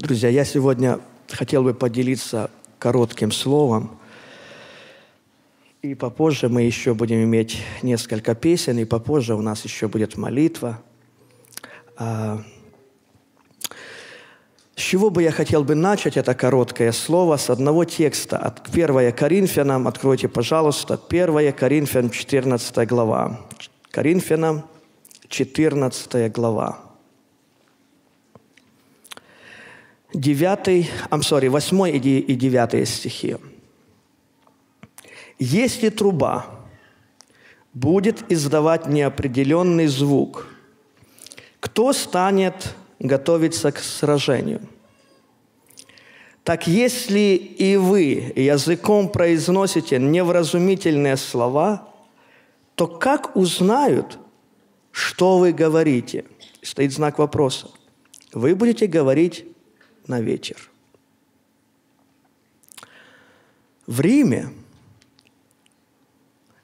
Друзья, я сегодня хотел бы поделиться коротким словом. И попозже мы еще будем иметь несколько песен, и попозже у нас еще будет молитва. А, с чего бы я хотел бы начать это короткое слово? С одного текста. От 1 Коринфянам, откройте, пожалуйста, 1 Коринфян, 14 глава. Коринфянам, 14 глава. 9, I'm sorry, 8 и 9 стихи. Если труба будет издавать неопределенный звук, кто станет готовиться к сражению? Так если и вы языком произносите невразумительные слова, то как узнают, что вы говорите? Стоит знак вопроса. Вы будете говорить на вечер. В Риме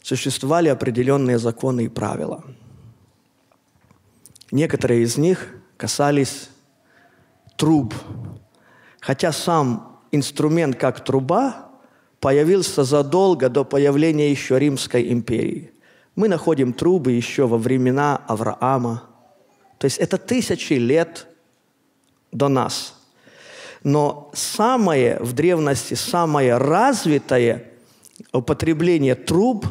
существовали определенные законы и правила. Некоторые из них касались труб, хотя сам инструмент как труба появился задолго до появления еще Римской империи. Мы находим трубы еще во времена Авраама. То есть это тысячи лет до нас – но самое в древности, самое развитое употребление труб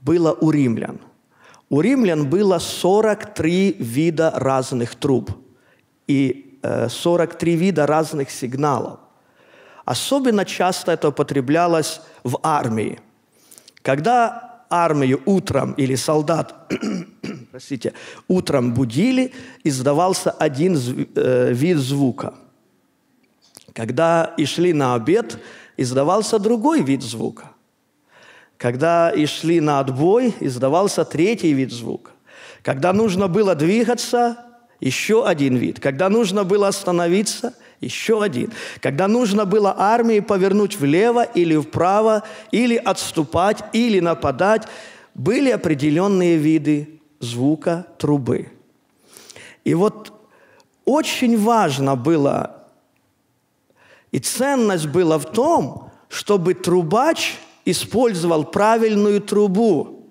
было у римлян. У римлян было 43 вида разных труб и 43 э, вида разных сигналов. Особенно часто это употреблялось в армии. Когда армию утром или солдат простите, утром будили, издавался один зв... э, вид звука. Когда и шли на обед, издавался другой вид звука. Когда и шли на отбой, издавался третий вид звука. Когда нужно было двигаться, еще один вид. Когда нужно было остановиться, еще один. Когда нужно было армии повернуть влево или вправо, или отступать, или нападать, были определенные виды звука трубы. И вот очень важно было и ценность была в том, чтобы трубач использовал правильную трубу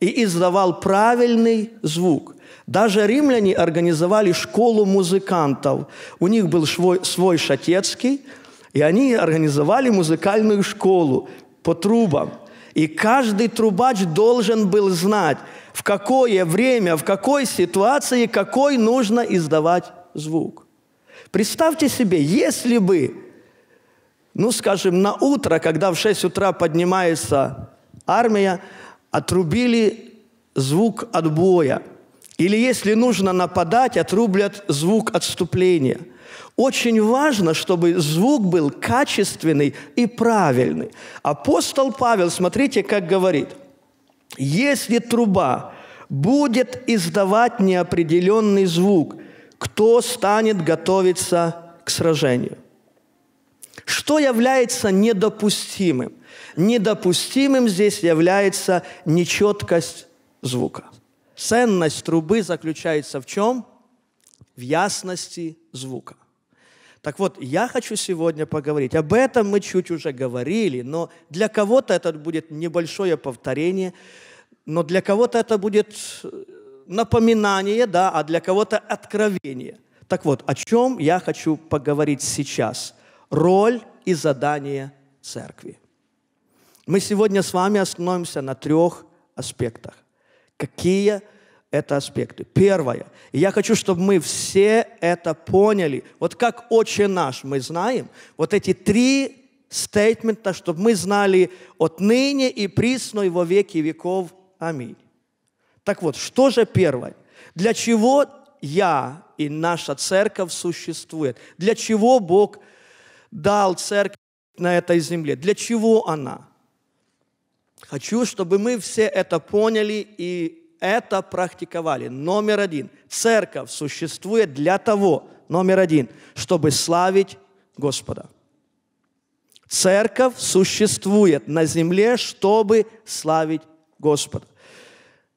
и издавал правильный звук. Даже римляне организовали школу музыкантов. У них был свой, свой шатецкий, и они организовали музыкальную школу по трубам. И каждый трубач должен был знать, в какое время, в какой ситуации, какой нужно издавать звук. Представьте себе, если бы ну, скажем, на утро, когда в 6 утра поднимается армия, отрубили звук отбоя. Или если нужно нападать, отрублят звук отступления. Очень важно, чтобы звук был качественный и правильный. Апостол Павел, смотрите, как говорит. «Если труба будет издавать неопределенный звук, кто станет готовиться к сражению?» Что является недопустимым? Недопустимым здесь является нечеткость звука. Ценность трубы заключается в чем? В ясности звука. Так вот, я хочу сегодня поговорить. Об этом мы чуть уже говорили, но для кого-то это будет небольшое повторение, но для кого-то это будет э, напоминание, да, а для кого-то откровение. Так вот, о чем я хочу поговорить сейчас? роль и задание церкви. Мы сегодня с вами остановимся на трех аспектах. Какие это аспекты? Первое. я хочу, чтобы мы все это поняли. Вот как «Отче наш» мы знаем, вот эти три стейтмента, чтобы мы знали отныне и присно и во веки веков. Аминь. Так вот, что же первое? Для чего я и наша церковь существует? Для чего Бог существует? дал церкви на этой земле. Для чего она? Хочу, чтобы мы все это поняли и это практиковали. Номер один. Церковь существует для того, номер один, чтобы славить Господа. Церковь существует на земле, чтобы славить Господа.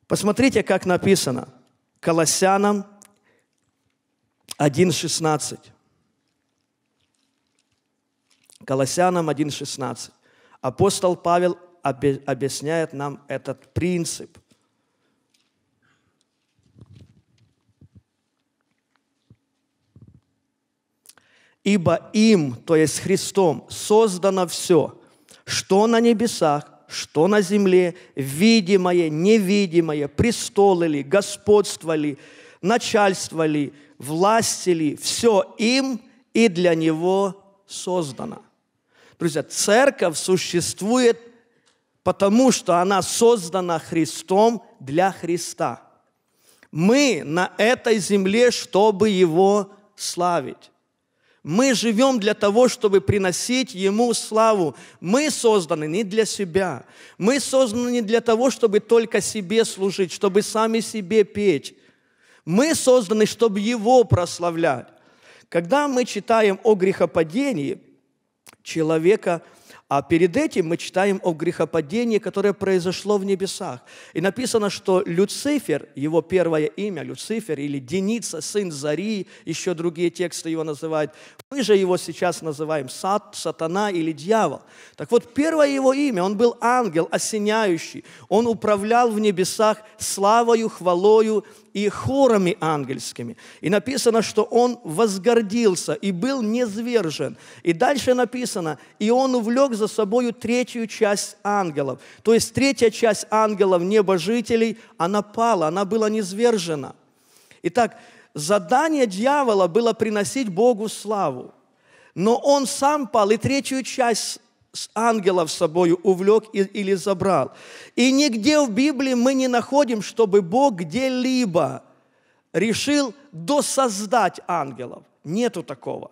Посмотрите, как написано. Колоссянам 1.16. Колоссянам 1.16. Апостол Павел объясняет нам этот принцип. Ибо им, то есть Христом, создано все, что на небесах, что на земле, видимое, невидимое, престолы ли, господство ли, начальство ли, власти ли, все им и для Него создано. Друзья, церковь существует, потому что она создана Христом для Христа. Мы на этой земле, чтобы Его славить. Мы живем для того, чтобы приносить Ему славу. Мы созданы не для себя. Мы созданы не для того, чтобы только себе служить, чтобы сами себе петь. Мы созданы, чтобы Его прославлять. Когда мы читаем о грехопадении – человека а перед этим мы читаем о грехопадении, которое произошло в небесах. И написано, что Люцифер, его первое имя, Люцифер или Деница, сын Зари, еще другие тексты его называют, мы же его сейчас называем Сат, Сатана или Дьявол. Так вот, первое его имя, он был ангел, осеняющий, он управлял в небесах славою, хвалою и хорами ангельскими. И написано, что он возгордился и был низвержен. И дальше написано, и он увлек за собою третью часть ангелов. То есть третья часть ангелов, небожителей, она пала, она была низвержена. Итак, задание дьявола было приносить Богу славу. Но он сам пал, и третью часть ангелов с собой увлек или забрал. И нигде в Библии мы не находим, чтобы Бог где-либо решил досоздать ангелов. Нету такого.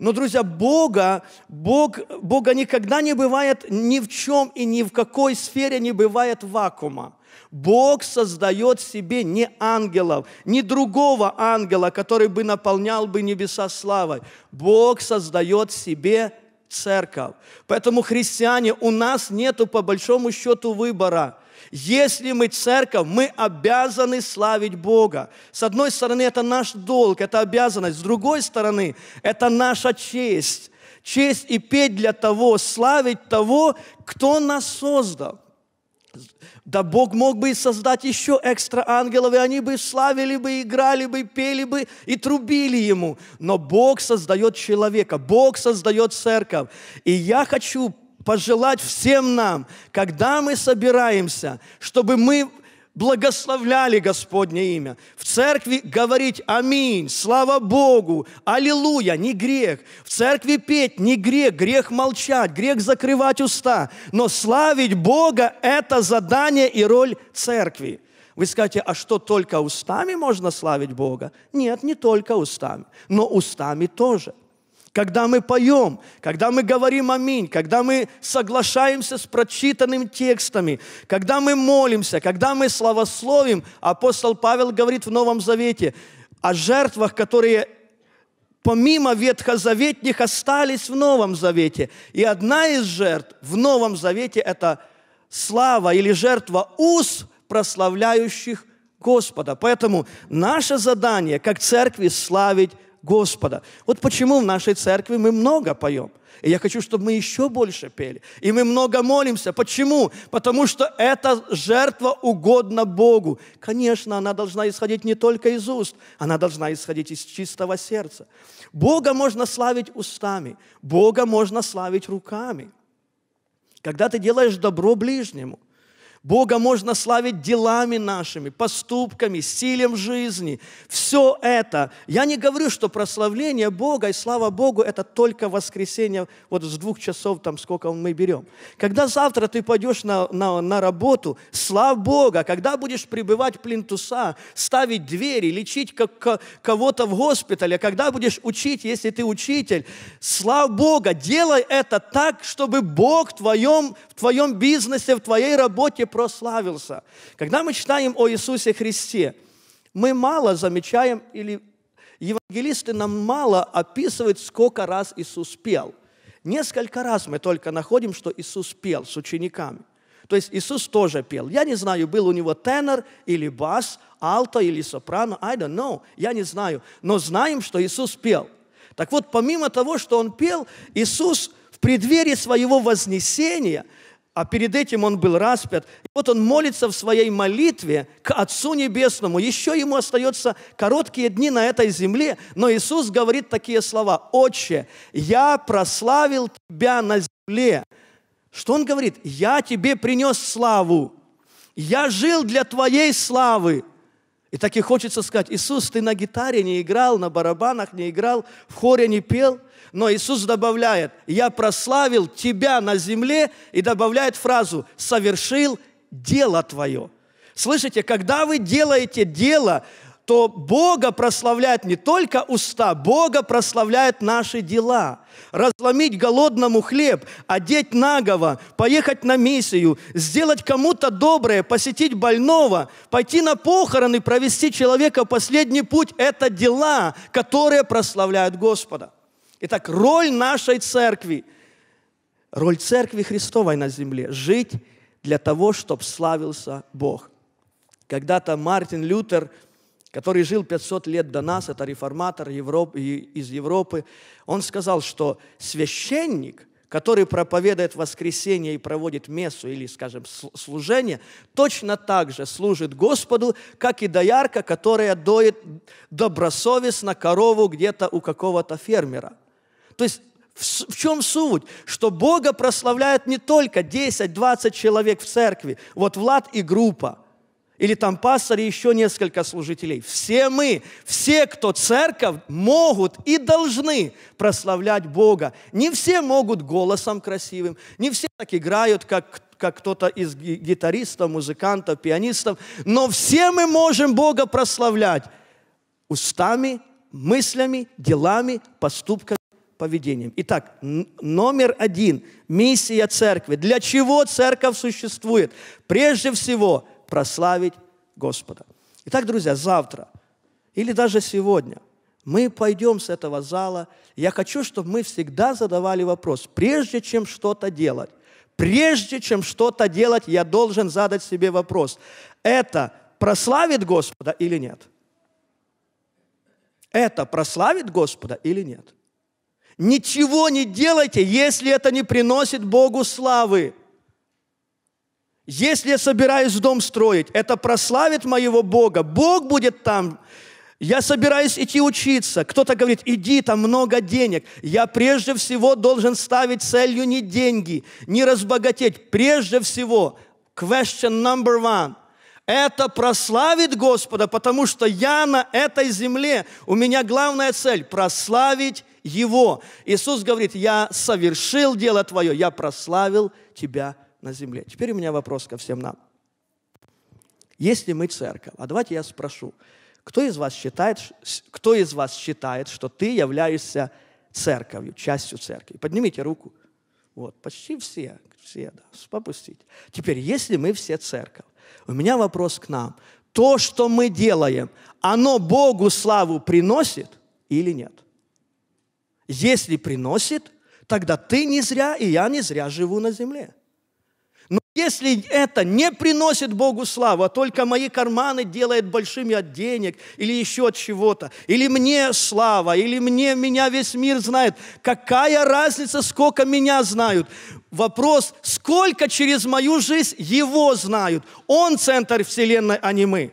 Но, друзья, Бога, Бог, Бога никогда не бывает ни в чем и ни в какой сфере не бывает вакуума. Бог создает себе не ангелов, не другого ангела, который бы наполнял бы небеса славой. Бог создает себе церковь. Поэтому, христиане, у нас нету по большому счету выбора – если мы церковь, мы обязаны славить Бога. С одной стороны, это наш долг, это обязанность. С другой стороны, это наша честь. Честь и петь для того, славить того, кто нас создал. Да Бог мог бы и создать еще экстра ангелов, и они бы славили бы, играли бы, пели бы и трубили Ему. Но Бог создает человека, Бог создает церковь. И я хочу пожелать всем нам, когда мы собираемся, чтобы мы благословляли Господне имя. В церкви говорить «Аминь», «Слава Богу», «Аллилуйя» не грех. В церкви петь не грех, грех молчать, грех закрывать уста. Но славить Бога – это задание и роль церкви. Вы скажете, а что, только устами можно славить Бога? Нет, не только устами, но устами тоже – когда мы поем, когда мы говорим «Аминь», когда мы соглашаемся с прочитанными текстами, когда мы молимся, когда мы славословим, апостол Павел говорит в Новом Завете о жертвах, которые помимо ветхозаветних остались в Новом Завете. И одна из жертв в Новом Завете – это слава или жертва уз, прославляющих Господа. Поэтому наше задание, как церкви, славить Господа. Вот почему в нашей церкви мы много поем. И я хочу, чтобы мы еще больше пели. И мы много молимся. Почему? Потому что эта жертва угодна Богу. Конечно, она должна исходить не только из уст, она должна исходить из чистого сердца. Бога можно славить устами, Бога можно славить руками. Когда ты делаешь добро ближнему – Бога можно славить делами нашими, поступками, стилем жизни. Все это. Я не говорю, что прославление Бога и слава Богу – это только воскресенье, вот с двух часов, там, сколько мы берем. Когда завтра ты пойдешь на, на, на работу, слав Бога, когда будешь пребывать плинтуса, ставить двери, лечить как, кого-то в госпитале, когда будешь учить, если ты учитель, слав Бога, делай это так, чтобы Бог в твоем, в твоем бизнесе, в твоей работе прославился. Когда мы читаем о Иисусе Христе, мы мало замечаем, или евангелисты нам мало описывают, сколько раз Иисус пел. Несколько раз мы только находим, что Иисус пел с учениками. То есть Иисус тоже пел. Я не знаю, был у него тенор или бас, альто или сопрано, I don't know, я не знаю. Но знаем, что Иисус пел. Так вот, помимо того, что он пел, Иисус в преддверии своего вознесения – а перед этим он был распят. И вот он молится в своей молитве к Отцу Небесному. Еще ему остается короткие дни на этой земле, но Иисус говорит такие слова. «Отче, я прославил Тебя на земле». Что он говорит? «Я Тебе принес славу. Я жил для Твоей славы». И так и хочется сказать, Иисус, ты на гитаре не играл, на барабанах не играл, в хоре не пел – но Иисус добавляет, я прославил тебя на земле и добавляет фразу, совершил дело твое. Слышите, когда вы делаете дело, то Бога прославляет не только уста, Бога прославляет наши дела. Разломить голодному хлеб, одеть нагого, поехать на миссию, сделать кому-то доброе, посетить больного, пойти на похороны, провести человека в последний путь – это дела, которые прославляют Господа. Итак, роль нашей церкви, роль церкви Христовой на земле – жить для того, чтобы славился Бог. Когда-то Мартин Лютер, который жил 500 лет до нас, это реформатор Европы, из Европы, он сказал, что священник, который проповедует воскресение и проводит мессу или, скажем, служение, точно так же служит Господу, как и доярка, которая доит добросовестно корову где-то у какого-то фермера – то есть в чем суть? Что Бога прославляют не только 10-20 человек в церкви, вот Влад и группа, или там пастор и еще несколько служителей. Все мы, все, кто церковь, могут и должны прославлять Бога. Не все могут голосом красивым, не все так играют, как как кто-то из гитаристов, музыкантов, пианистов, но все мы можем Бога прославлять устами, мыслями, делами, поступками поведением. Итак, номер один – миссия церкви. Для чего церковь существует? Прежде всего, прославить Господа. Итак, друзья, завтра или даже сегодня мы пойдем с этого зала. Я хочу, чтобы мы всегда задавали вопрос, прежде чем что-то делать, прежде чем что-то делать, я должен задать себе вопрос, это прославит Господа или нет? Это прославит Господа или нет? Ничего не делайте, если это не приносит Богу славы. Если я собираюсь дом строить, это прославит моего Бога. Бог будет там. Я собираюсь идти учиться. Кто-то говорит, иди, там много денег. Я прежде всего должен ставить целью не деньги, не разбогатеть. Прежде всего, question number one. Это прославит Господа, потому что я на этой земле. У меня главная цель – прославить его. Иисус говорит, я совершил дело Твое, я прославил Тебя на земле. Теперь у меня вопрос ко всем нам. Если мы церковь, а давайте я спрошу, кто из вас считает, кто из вас считает что ты являешься церковью, частью церкви? Поднимите руку. Вот, почти все, все, да, попустить. Теперь, если мы все церковь, у меня вопрос к нам. То, что мы делаем, оно Богу славу приносит или нет? Если приносит, тогда ты не зря, и я не зря живу на земле. Но если это не приносит Богу славу, а только мои карманы делает большими от денег или еще от чего-то, или мне слава, или мне меня весь мир знает, какая разница, сколько меня знают? Вопрос, сколько через мою жизнь его знают? Он центр вселенной, а не мы.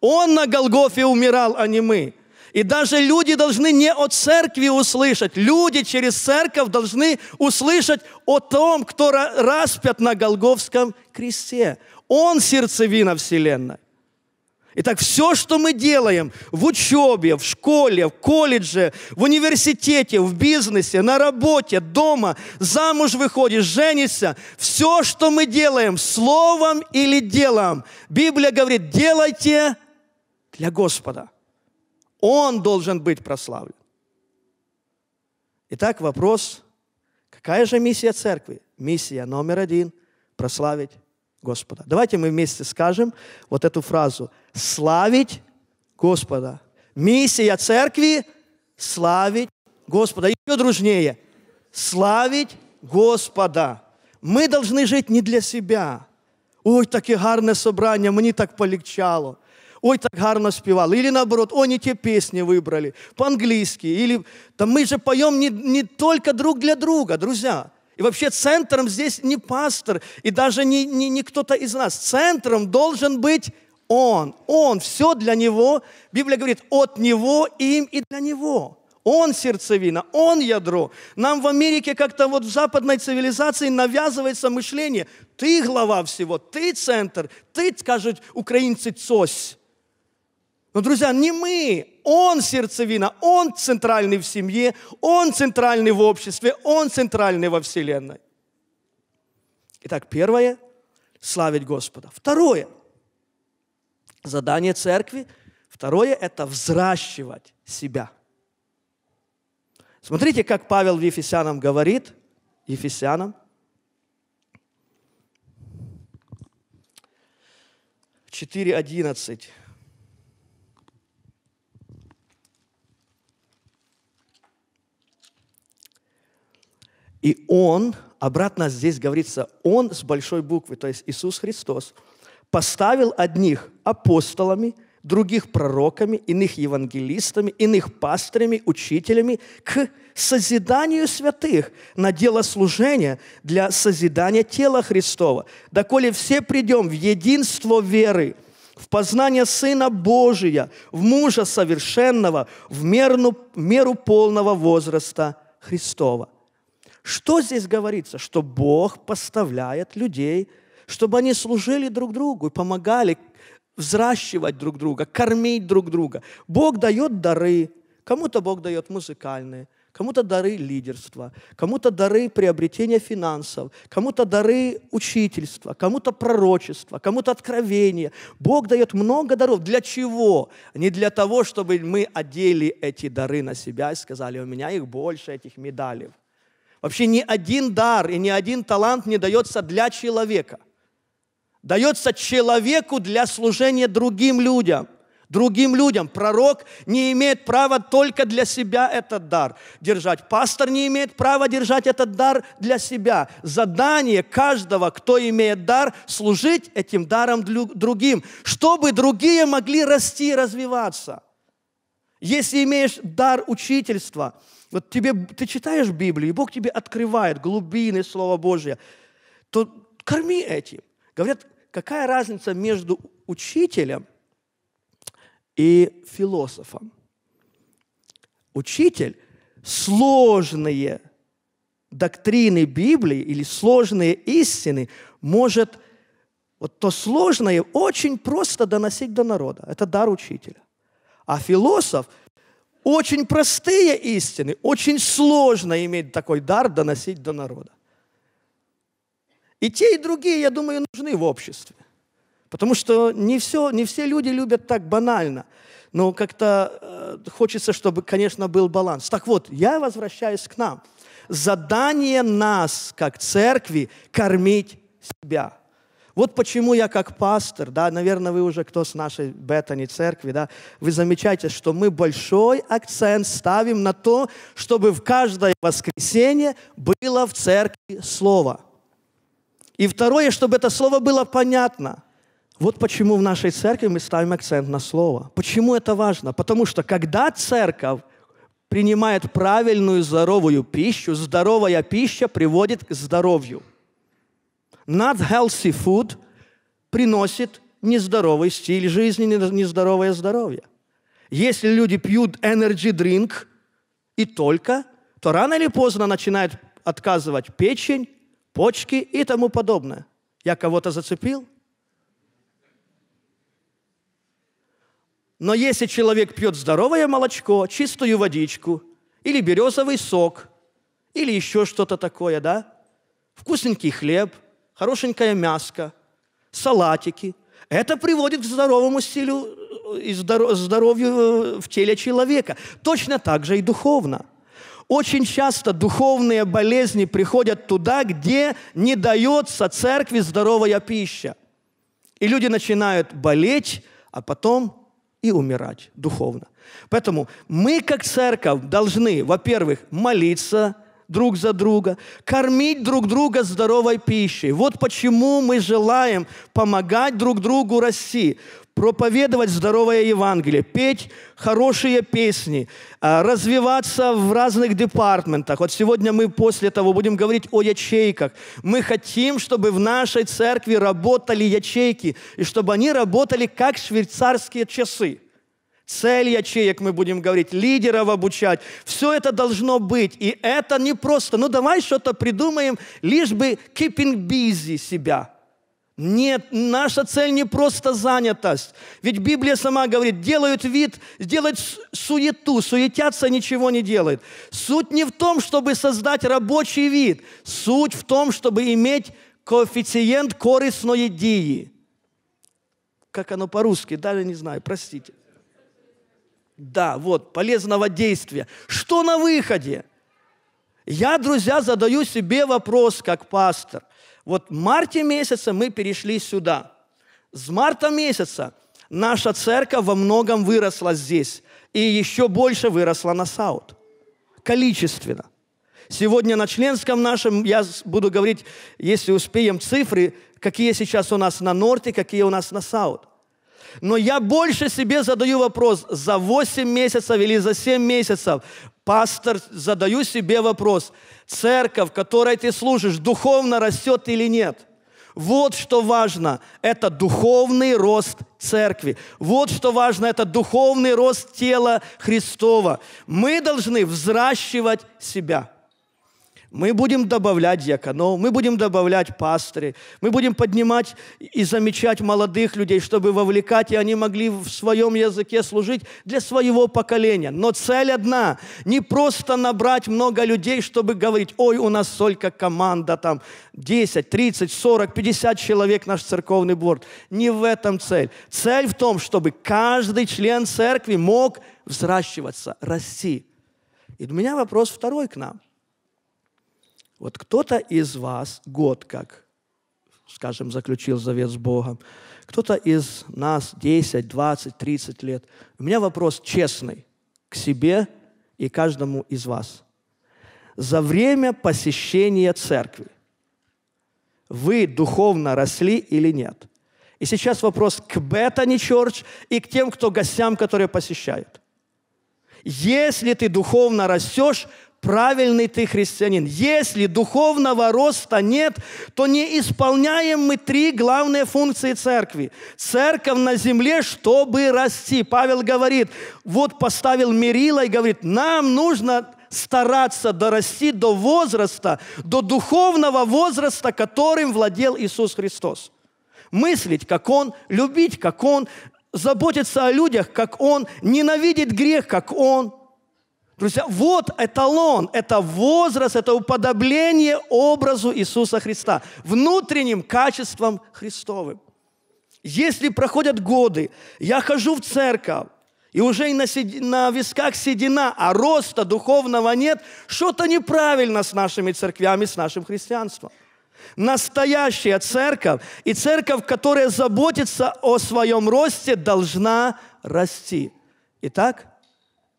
Он на Голгофе умирал, а не мы. И даже люди должны не от церкви услышать. Люди через церковь должны услышать о том, кто распят на Голговском кресте. Он сердцевина Вселенной. Итак, все, что мы делаем в учебе, в школе, в колледже, в университете, в бизнесе, на работе, дома, замуж выходишь, женишься, все, что мы делаем словом или делом, Библия говорит, делайте для Господа. Он должен быть прославлен. Итак, вопрос, какая же миссия церкви? Миссия номер один – прославить Господа. Давайте мы вместе скажем вот эту фразу «славить Господа». Миссия церкви – славить Господа. Еще дружнее – славить Господа. Мы должны жить не для себя. Ой, такие гарные собрания, мне так полегчало ой, так гарно співали. Или наоборот, о, не те песни выбрали, по-английски. Или там мы же поем не, не только друг для друга, друзья. И вообще центром здесь не пастор и даже не, не, не кто-то из нас. Центром должен быть он. Он. Все для него. Библия говорит, от него, им и для него. Он сердцевина, он ядро. Нам в Америке как-то вот в западной цивилизации навязывается мышление. Ты глава всего, ты центр, ты, скажут украинцы, цось. Но, друзья, не мы, он сердцевина, он центральный в семье, он центральный в обществе, он центральный во Вселенной. Итак, первое – славить Господа. Второе – задание церкви. Второе – это взращивать себя. Смотрите, как Павел в Ефесянам говорит, Ефесянам, 4.11. И Он, обратно здесь говорится, Он с большой буквы, то есть Иисус Христос, поставил одних апостолами, других пророками, иных евангелистами, иных пастырями, учителями к созиданию святых на дело служения для созидания тела Христова, доколе все придем в единство веры, в познание Сына Божия, в мужа совершенного, в мерну, меру полного возраста Христова. Что здесь говорится? Что Бог поставляет людей, чтобы они служили друг другу и помогали взращивать друг друга, кормить друг друга. Бог дает дары. Кому-то Бог дает музыкальные, кому-то дары лидерства, кому-то дары приобретения финансов, кому-то дары учительства, кому-то пророчества, кому-то откровения. Бог дает много даров. Для чего? Не для того, чтобы мы одели эти дары на себя и сказали, у меня их больше, этих медалей. Вообще ни один дар и ни один талант не дается для человека. Дается человеку для служения другим людям другим людям. Пророк не имеет права только для себя этот дар держать. Пастор не имеет права держать этот дар для себя. Задание каждого, кто имеет дар, служить этим даром другим, чтобы другие могли расти и развиваться. Если имеешь дар учительства – вот тебе, ты читаешь Библию, и Бог тебе открывает глубины Слова Божия, то корми этим. Говорят, какая разница между учителем и философом? Учитель сложные доктрины Библии или сложные истины может вот то сложное очень просто доносить до народа. Это дар учителя. А философ – очень простые истины, очень сложно иметь такой дар доносить до народа. И те, и другие, я думаю, нужны в обществе. Потому что не все, не все люди любят так банально. Но как-то э, хочется, чтобы, конечно, был баланс. Так вот, я возвращаюсь к нам. Задание нас, как церкви, кормить себя – вот почему я как пастор, да, наверное, вы уже кто с нашей Бетани церкви, да, вы замечаете, что мы большой акцент ставим на то, чтобы в каждое воскресенье было в церкви слово. И второе, чтобы это слово было понятно. Вот почему в нашей церкви мы ставим акцент на слово. Почему это важно? Потому что когда церковь принимает правильную здоровую пищу, здоровая пища приводит к здоровью – not healthy food приносит нездоровый стиль жизни, нездоровое здоровье. Если люди пьют energy drink и только, то рано или поздно начинает отказывать печень, почки и тому подобное. Я кого-то зацепил? Но если человек пьет здоровое молочко, чистую водичку, или березовый сок, или еще что-то такое, да, вкусненький хлеб – хорошенькое мяско, салатики. Это приводит к здоровому стилю э, и здоровью э, в теле человека. Точно так же и духовно. Очень часто духовные болезни приходят туда, где не дается церкви здоровая пища. И люди начинают болеть, а потом и умирать духовно. Поэтому мы, как церковь, должны, во-первых, молиться – друг за друга, кормить друг друга здоровой пищей. Вот почему мы желаем помогать друг другу расти, проповедовать здоровое Евангелие, петь хорошие песни, а, развиваться в разных департментах. Вот сегодня мы после того будем говорить о ячейках. Мы хотим, чтобы в нашей церкви работали ячейки, и чтобы они работали как швейцарские часы – цель ячеек мы будем говорить, лидеров обучать. Все это должно быть. И это не просто, ну давай что-то придумаем, лишь бы keeping busy себя. Нет, наша цель не просто занятость. Ведь Библия сама говорит, делают вид, делают суету, суетятся, ничего не делают. Суть не в том, чтобы создать рабочий вид. Суть в том, чтобы иметь коэффициент корыстной идеи. Как оно по-русски, даже не знаю, простите. Да, вот, полезного действия. Что на выходе? Я, друзья, задаю себе вопрос как пастор. Вот в марте месяца мы перешли сюда. С марта месяца наша церковь во многом выросла здесь. И еще больше выросла на Саут. Количественно. Сегодня на членском нашем, я буду говорить, если успеем, цифры, какие сейчас у нас на Норте, какие у нас на Саут. Но я больше себе задаю вопрос, за 8 месяцев или за 7 месяцев, пастор, задаю себе вопрос, церковь, которой ты служишь, духовно растет или нет? Вот что важно, это духовный рост церкви. Вот что важно, это духовный рост тела Христова. Мы должны взращивать себя – мы будем добавлять диаконов, мы будем добавлять пастыри, мы будем поднимать и замечать молодых людей, чтобы вовлекать, и они могли в своем языке служить для своего поколения. Но цель одна – не просто набрать много людей, чтобы говорить, ой, у нас столько команда, там 10, 30, 40, 50 человек наш церковный борт. Не в этом цель. Цель в том, чтобы каждый член церкви мог взращиваться, расти. И у меня вопрос второй к нам. Вот кто-то из вас год как, скажем, заключил завет с Богом, кто-то из нас 10, 20, 30 лет. У меня вопрос честный к себе и каждому из вас. За время посещения церкви вы духовно росли или нет? И сейчас вопрос к Бетани Чорч и к тем, кто гостям, которые посещают. Если ты духовно растешь, правильный ты христианин. Если духовного роста нет, то не исполняем мы три главные функции церкви. Церковь на земле, чтобы расти. Павел говорит, вот поставил мерило и говорит, нам нужно стараться дорасти до возраста, до духовного возраста, которым владел Иисус Христос. Мыслить, как Он, любить, как Он, заботиться о людях, как Он, ненавидеть грех, как Он – Друзья, вот эталон, это возраст, это уподобление образу Иисуса Христа, внутренним качеством Христовым. Если проходят годы, я хожу в церковь, и уже на, на висках седина, а роста духовного нет, что-то неправильно с нашими церквями, с нашим христианством. Настоящая церковь и церковь, которая заботится о своем росте, должна расти. Итак,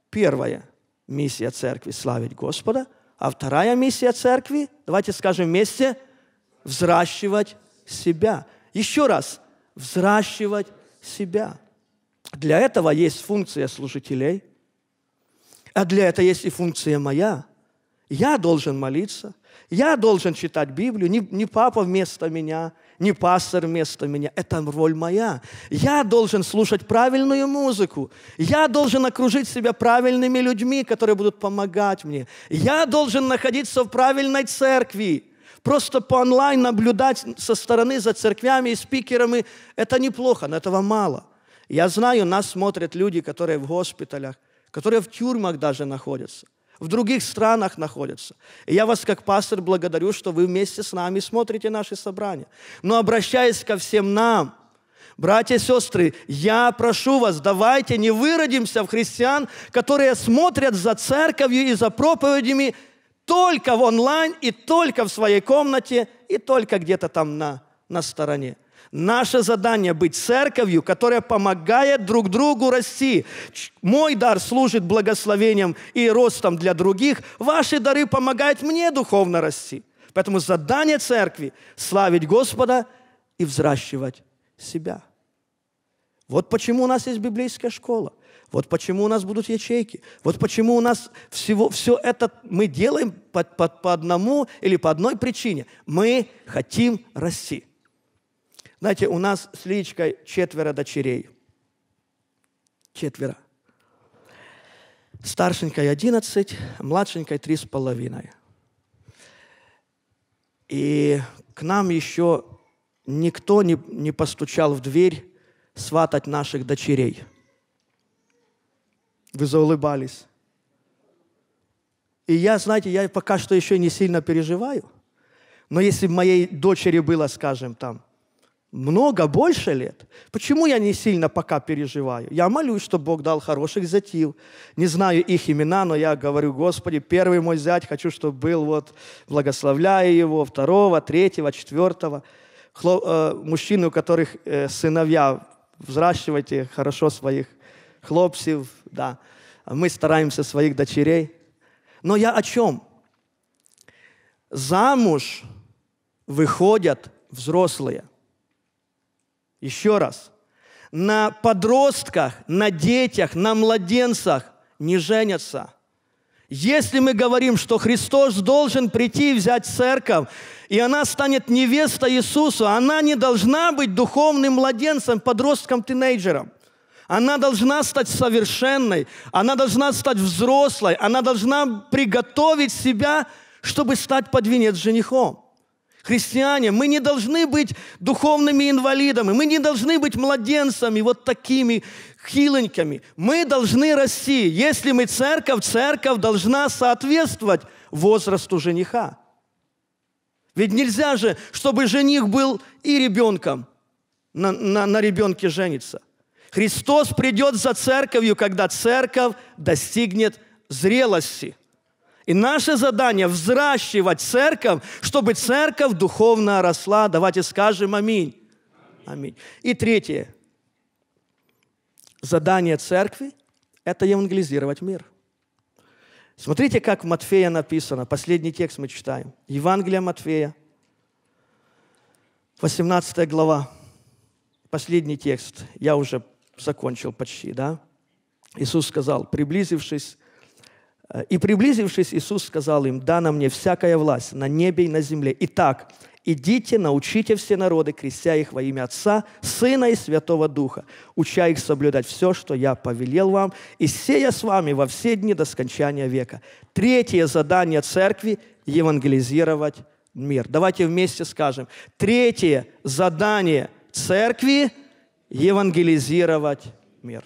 первое – Миссия церкви – славить Господа. А вторая миссия церкви, давайте скажем вместе, взращивать себя. Еще раз, взращивать себя. Для этого есть функция служителей, а для этого есть и функция моя. Я должен молиться, я должен читать Библию, не, не папа вместо меня – не пастор вместо меня. Это роль моя. Я должен слушать правильную музыку. Я должен окружить себя правильными людьми, которые будут помогать мне. Я должен находиться в правильной церкви. Просто по онлайн наблюдать со стороны за церквями и спикерами – это неплохо, но этого мало. Я знаю, нас смотрят люди, которые в госпиталях, которые в тюрьмах даже находятся в других странах находятся. И я вас как пастор благодарю, что вы вместе с нами смотрите наши собрания. Но обращаясь ко всем нам, братья и сестры, я прошу вас, давайте не выродимся в христиан, которые смотрят за церковью и за проповедями только в онлайн и только в своей комнате и только где-то там на, на стороне. Наше задание – быть церковью, которая помогает друг другу расти. Мой дар служит благословением и ростом для других. Ваши дары помогают мне духовно расти. Поэтому задание церкви – славить Господа и взращивать себя. Вот почему у нас есть библейская школа. Вот почему у нас будут ячейки. Вот почему у нас всего, все это мы делаем по, по, по одному или по одной причине. Мы хотим расти. Знаете, у нас с Личкой четверо дочерей. Четверо. Старшенькой 11, младшенькой половиной. И к нам еще никто не, не постучал в дверь сватать наших дочерей. Вы заулыбались. И я, знаете, я пока что еще не сильно переживаю. Но если бы моей дочери было, скажем, там много, больше лет. Почему я не сильно пока переживаю? Я молюсь, чтобы Бог дал хороших зятил. Не знаю их имена, но я говорю, Господи, первый мой зять, хочу, чтобы был, вот, благословляя его, второго, третьего, четвертого. Хло, э, мужчины, у которых э, сыновья, взращивайте хорошо своих хлопцев, да. Мы стараемся своих дочерей. Но я о чем? Замуж выходят взрослые – еще раз. На подростках, на детях, на младенцах не женятся. Если мы говорим, что Христос должен прийти и взять церковь, и она станет невестой Иисуса, она не должна быть духовным младенцем, подростком, тинейджером. Она должна стать совершенной, она должна стать взрослой, она должна приготовить себя, чтобы стать подвенец женихом. Христиане, мы не должны быть духовными инвалидами, мы не должны быть младенцами, вот такими хиленькими. Мы должны расти. Если мы церковь, церковь должна соответствовать возрасту жениха. Ведь нельзя же, чтобы жених был и ребенком, на, на, на ребенке женится. Христос придет за церковью, когда церковь достигнет зрелости – и наше задание – взращивать церковь, чтобы церковь духовно росла. Давайте скажем аминь. Аминь. И третье. Задание церкви – это евангелизировать мир. Смотрите, как в Матфея написано. Последний текст мы читаем. Евангелие Матфея, 18 глава. Последний текст. Я уже закончил почти, да? Иисус сказал, приблизившись Э, и приблизившись, Иисус сказал им, «Дана мне всякая власть на небе и на земле. Итак, идите, научите все народы, крестя их во имя Отца, Сына и Святого Духа, уча их соблюдать все, что я повелел вам, и сея с вами во все дни до скончания века». Третье задание церкви – евангелизировать мир. Давайте вместе скажем. Третье задание церкви – евангелизировать мир.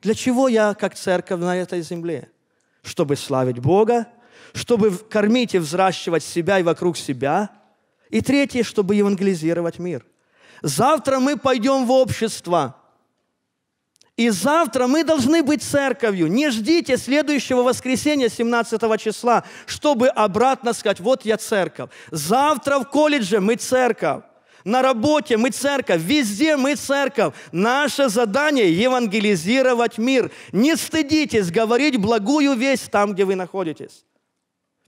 Для чего я, как церковь на этой земле – чтобы славить Бога, чтобы кормить и взращивать себя и вокруг себя. И третье, чтобы евангелизировать мир. Завтра мы пойдем в общество. И завтра мы должны быть церковью. Не ждите следующего воскресенья 17 числа, чтобы обратно сказать, вот я церковь. Завтра в колледже мы церковь. На работе мы церковь, везде мы церковь. Наше задание – евангелизировать мир. Не стыдитесь говорить благую весть там, где вы находитесь.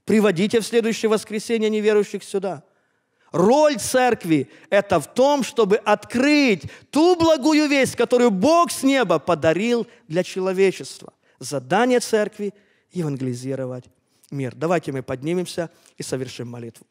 Приводите в следующее воскресенье неверующих сюда. Роль церкви – это в том, чтобы открыть ту благую весть, которую Бог с неба подарил для человечества. Задание церкви – евангелизировать мир. Давайте мы поднимемся и совершим молитву.